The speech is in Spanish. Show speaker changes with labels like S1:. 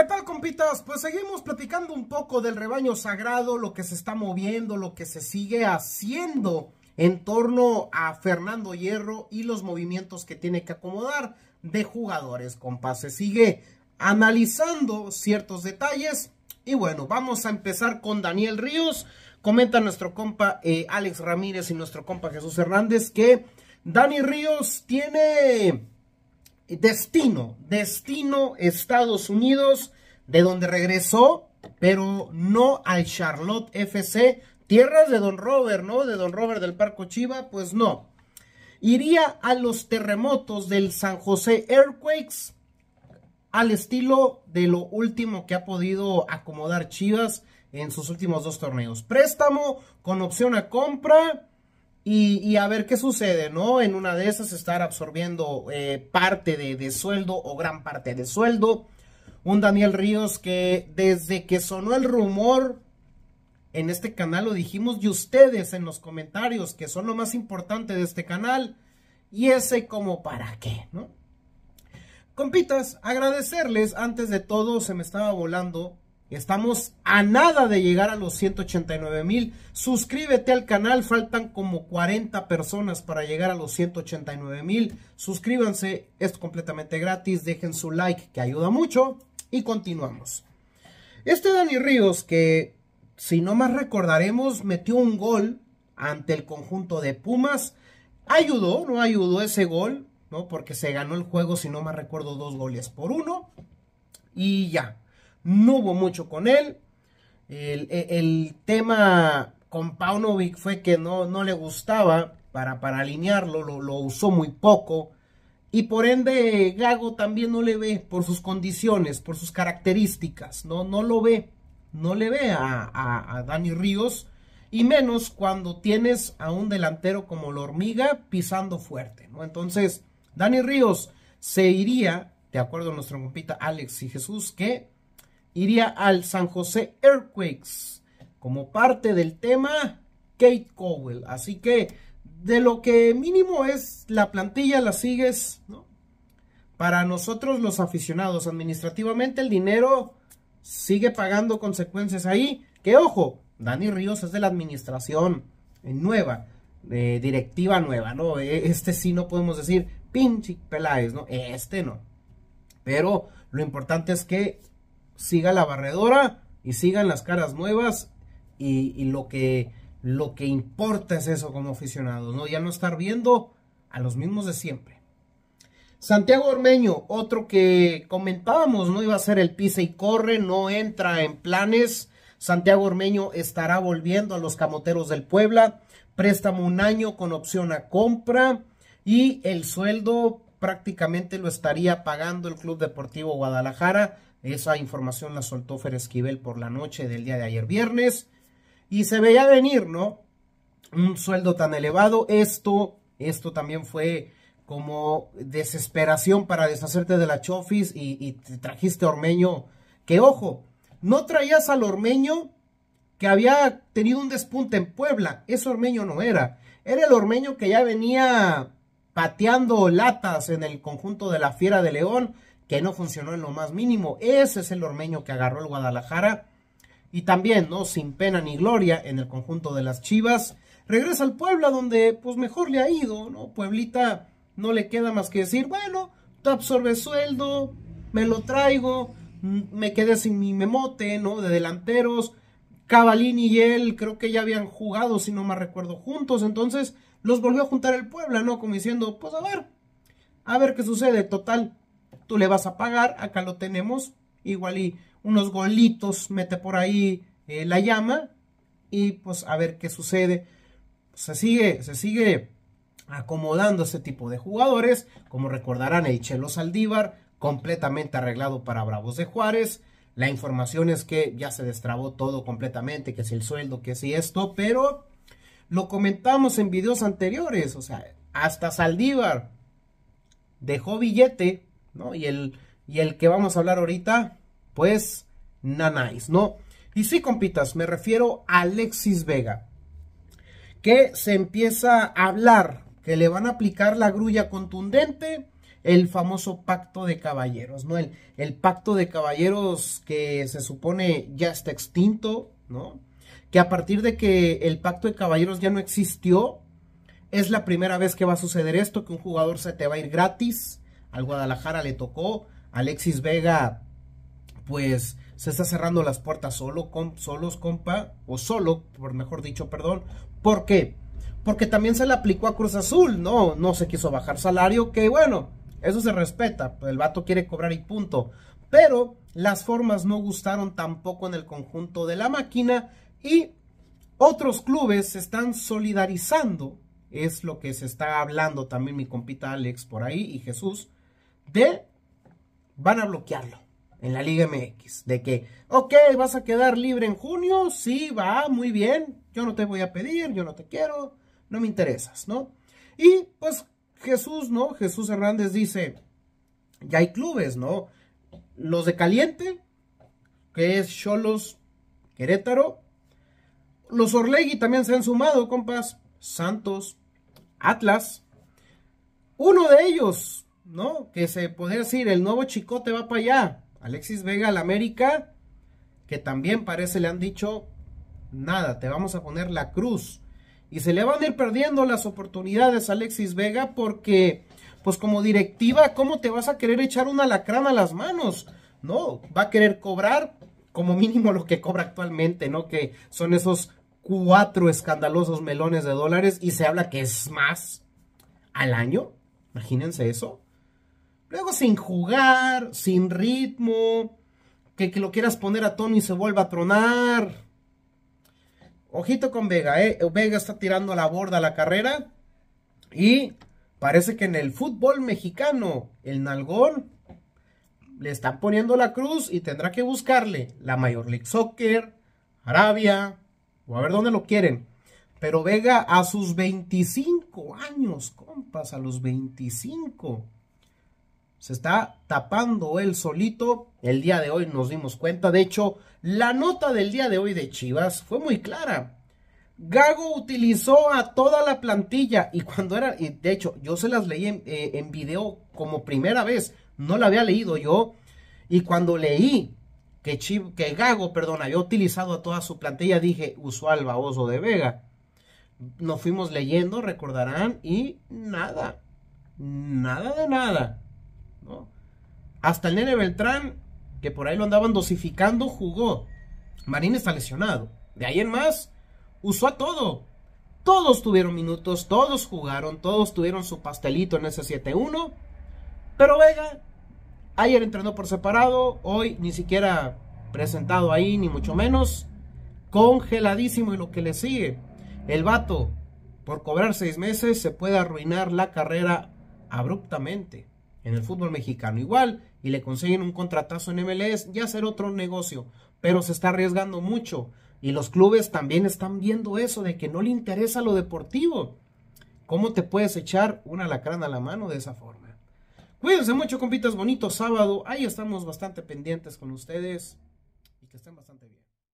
S1: ¿Qué tal compitas? Pues seguimos platicando un poco del rebaño sagrado, lo que se está moviendo, lo que se sigue haciendo en torno a Fernando Hierro y los movimientos que tiene que acomodar de jugadores, compas. Se sigue analizando ciertos detalles y bueno, vamos a empezar con Daniel Ríos. Comenta nuestro compa eh, Alex Ramírez y nuestro compa Jesús Hernández que Dani Ríos tiene destino, destino Estados Unidos, de donde regresó, pero no al Charlotte FC, tierras de Don Robert, ¿no? De Don Robert del Parco Chiva, pues no. Iría a los terremotos del San José Earthquakes, al estilo de lo último que ha podido acomodar Chivas en sus últimos dos torneos. Préstamo con opción a compra y, a ver qué sucede, ¿no? En una de esas estar absorbiendo eh, parte de, de, sueldo o gran parte de sueldo. Un Daniel Ríos que desde que sonó el rumor en este canal lo dijimos y ustedes en los comentarios que son lo más importante de este canal. Y ese como para qué, ¿no? Compitas, agradecerles antes de todo, se me estaba volando Estamos a nada de llegar a los 189 mil. Suscríbete al canal. Faltan como 40 personas para llegar a los 189 mil. Suscríbanse. Es completamente gratis. Dejen su like que ayuda mucho. Y continuamos. Este Dani Ríos que, si no más recordaremos, metió un gol ante el conjunto de Pumas. Ayudó, no ayudó ese gol, ¿no? Porque se ganó el juego, si no más recuerdo, dos goles por uno. Y ya no hubo mucho con él. E, el, tema con Paunovic fue que no, no le gustaba para, para alinearlo, lo, usó muy poco. Y por ende, Gago también no le ve por sus condiciones, por sus características, no, no lo ve, no le ve a, a, Dani Ríos, y menos cuando tienes a un delantero como la hormiga pisando fuerte, ¿no? Entonces, Dani Ríos se iría, de acuerdo a nuestro compita Alex y Jesús, que iría al San José Earthquakes como parte del tema Kate Cowell. Así que de lo que mínimo es la plantilla, la sigues, ¿no? Para nosotros los aficionados, administrativamente el dinero sigue pagando consecuencias ahí. Que ojo, Dani Ríos es de la administración eh, nueva, eh, directiva nueva, ¿no? E, este sí no podemos decir pinche Peláez, ¿no? Este no. Pero lo importante es que siga la barredora y sigan las caras nuevas y, lo, que, lo que importa es eso como aficionados, ¿no? Ya no estar viendo a los mismos de siempre. Santiago Ormeño, otro que comentábamos, no iba a ser el pisa y corre, no entra en planes. Santiago Ormeño estará volviendo a los camoteros del Puebla. Préstamo un año con opción a compra. Y el sueldo prácticamente lo estaría pagando el Club Deportivo Guadalajara. Esa información la soltó Fer Esquivel por la noche del día de ayer viernes. Y se veía venir, ¿no? Un sueldo tan elevado. Esto, esto también fue como desesperación para deshacerte de la Chofis y, te trajiste Ormeño. Que ojo, no traías al Ormeño que había tenido un despunte en Puebla. Ese Ormeño no era. Era el Ormeño que ya venía pateando latas en el conjunto de la Fiera de León, que no funcionó en lo más mínimo. Ese es el ormeño que agarró el Guadalajara. Y también, ¿no? Sin pena ni gloria en el conjunto de las Chivas. Regresa al Puebla, donde pues mejor le ha ido, ¿no? Pueblita no le queda más que decir, bueno, tú absorbes sueldo, me lo traigo, mm, me quedé sin mi memote, ¿no? De delanteros. Cavalini y él creo que ya habían jugado, si no me recuerdo, juntos. Entonces, los volvió a juntar el Puebla, ¿no? Como diciendo, pues a ver, a ver qué sucede, total, tú le vas a pagar, acá lo tenemos, igual y unos golitos mete por ahí eh, la llama y pues a ver qué sucede. Se sigue, se sigue acomodando ese tipo de jugadores, como recordarán el Chelo Saldívar, completamente arreglado para Bravos de Juárez. La información es que ya se destrabó todo completamente, que es el sueldo, que si esto, pero lo comentamos en videos anteriores, o sea, hasta Saldívar dejó billete, ¿no? Y el, y el que vamos a hablar ahorita, pues, nanáis, ¿no? Y sí, compitas, me refiero a Alexis Vega, que se empieza a hablar que le van a aplicar la grulla contundente, el famoso pacto de caballeros, ¿no? El, el pacto de caballeros que se supone ya está extinto, ¿no? que a partir de que el pacto de caballeros ya no existió, es la primera vez que va a suceder esto, que un jugador se te va a ir gratis. Al Guadalajara le tocó, Alexis Vega, pues se está cerrando las puertas solo, con, solos, compa, o solo, por mejor dicho, perdón. ¿Por qué? Porque también se le aplicó a Cruz Azul, ¿no? No se quiso bajar salario, que bueno, eso se respeta, el vato quiere cobrar y punto. Pero las formas no gustaron tampoco en el conjunto de la máquina y otros clubes se están solidarizando, es lo que se está hablando también mi compita Alex por ahí y Jesús, de van a bloquearlo en la Liga MX, de que, ok, vas a quedar libre en junio, sí, va, muy bien, yo no te voy a pedir, yo no te quiero, no me interesas, ¿no? Y pues Jesús, ¿no? Jesús Hernández dice, ya hay clubes, ¿no? Los de Caliente, que es Cholos Querétaro, los Orlegui también se han sumado, compas. Santos, Atlas. Uno de ellos, ¿no? Que se podría decir, el nuevo chicote va para allá. Alexis Vega al América, que también parece le han dicho, nada, te vamos a poner la cruz. Y se le van a ir perdiendo las oportunidades a Alexis Vega porque, pues como directiva, ¿cómo te vas a querer echar una lacrana a las manos? No, va a querer cobrar como mínimo lo que cobra actualmente, ¿no? Que son esos cuatro escandalosos melones de dólares y se habla que es más al año. Imagínense eso. Luego sin jugar, sin ritmo, que, que lo quieras poner a Tony y se vuelva a tronar. Ojito con Vega, eh. Vega está tirando a la borda la carrera y parece que en el fútbol mexicano el nalgón le está poniendo la cruz y tendrá que buscarle la Major League Soccer, Arabia, a ver dónde lo quieren. Pero Vega a sus 25 años, compas, a los 25. Se está tapando él solito. El día de hoy nos dimos cuenta. De hecho, la nota del día de hoy de Chivas fue muy clara. Gago utilizó a toda la plantilla y cuando era, de hecho, yo se las leí eh, en video como primera vez, no la había leído yo, y cuando leí que, que Gago perdón, había utilizado a toda su plantilla, dije, usó al baboso de Vega. Nos fuimos leyendo, recordarán, y nada, nada de nada. Hasta el nene Beltrán, que por ahí lo andaban dosificando, jugó. Marín está lesionado. De ahí en más, usó a todo. Todos tuvieron minutos, todos jugaron, todos tuvieron su pastelito en ese 7-1. Pero Vega Ayer entrenó por separado, hoy ni siquiera presentado ahí, ni mucho menos. Congeladísimo y lo que le sigue. El vato, por cobrar seis meses, se puede arruinar la carrera abruptamente en el fútbol mexicano. Igual, y le consiguen un contratazo en MLS, ya hacer otro negocio, pero se está arriesgando mucho. Y los clubes también están viendo eso, de que no le interesa lo deportivo. ¿Cómo te puedes echar una lacrana a la mano de esa forma? Cuídense mucho, compitas. Bonito sábado. Ahí estamos bastante pendientes con ustedes. Y que estén bastante bien.